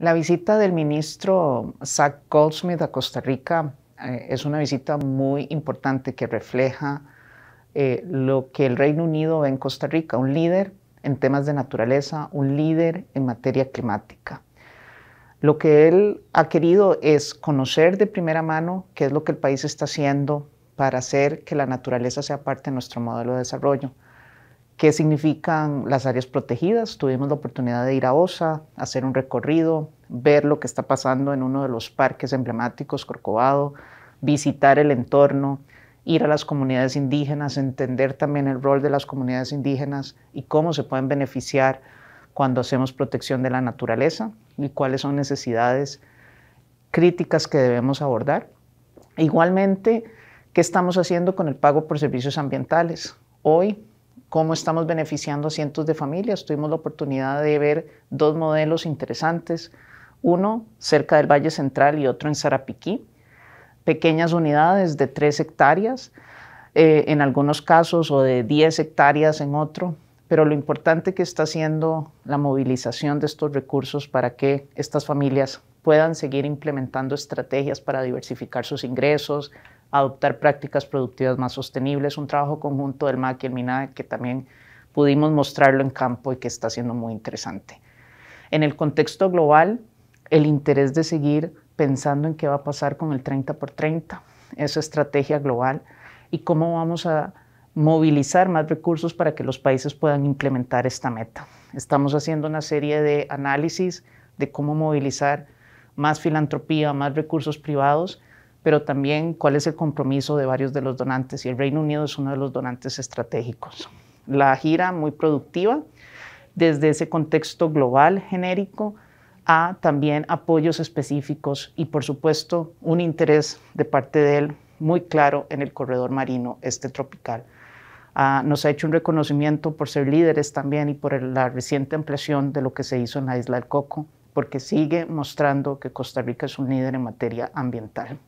La visita del ministro Zach Goldsmith a Costa Rica eh, es una visita muy importante que refleja eh, lo que el Reino Unido ve en Costa Rica, un líder en temas de naturaleza, un líder en materia climática. Lo que él ha querido es conocer de primera mano qué es lo que el país está haciendo para hacer que la naturaleza sea parte de nuestro modelo de desarrollo. ¿Qué significan las áreas protegidas? Tuvimos la oportunidad de ir a OSA, hacer un recorrido, ver lo que está pasando en uno de los parques emblemáticos, Corcovado, visitar el entorno, ir a las comunidades indígenas, entender también el rol de las comunidades indígenas y cómo se pueden beneficiar cuando hacemos protección de la naturaleza y cuáles son necesidades críticas que debemos abordar. Igualmente, ¿qué estamos haciendo con el pago por servicios ambientales? Hoy cómo estamos beneficiando a cientos de familias. Tuvimos la oportunidad de ver dos modelos interesantes, uno cerca del Valle Central y otro en Sarapiquí, pequeñas unidades de tres hectáreas eh, en algunos casos o de 10 hectáreas en otro, pero lo importante que está haciendo la movilización de estos recursos para que estas familias puedan seguir implementando estrategias para diversificar sus ingresos, adoptar prácticas productivas más sostenibles, un trabajo conjunto del MAC y el mina que también pudimos mostrarlo en campo y que está siendo muy interesante. En el contexto global, el interés de seguir pensando en qué va a pasar con el 30 por 30, esa estrategia global y cómo vamos a movilizar más recursos para que los países puedan implementar esta meta. Estamos haciendo una serie de análisis de cómo movilizar más filantropía, más recursos privados pero también cuál es el compromiso de varios de los donantes y el Reino Unido es uno de los donantes estratégicos. La gira muy productiva desde ese contexto global genérico a también apoyos específicos y por supuesto un interés de parte de él muy claro en el corredor marino este tropical. Ah, nos ha hecho un reconocimiento por ser líderes también y por la reciente ampliación de lo que se hizo en la isla del Coco, porque sigue mostrando que Costa Rica es un líder en materia ambiental.